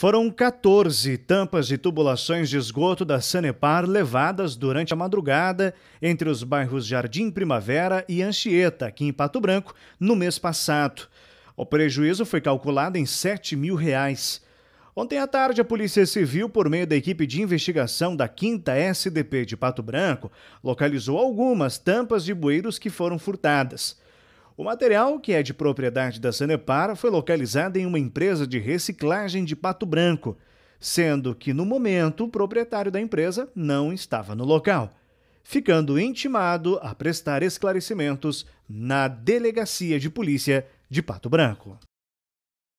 Foram 14 tampas de tubulações de esgoto da Sanepar levadas durante a madrugada entre os bairros Jardim Primavera e Anchieta, aqui em Pato Branco, no mês passado. O prejuízo foi calculado em 7 mil reais. Ontem à tarde, a Polícia Civil, por meio da equipe de investigação da 5 SDP de Pato Branco, localizou algumas tampas de bueiros que foram furtadas. O material, que é de propriedade da Sanepar, foi localizado em uma empresa de reciclagem de Pato Branco, sendo que no momento o proprietário da empresa não estava no local, ficando intimado a prestar esclarecimentos na Delegacia de Polícia de Pato Branco.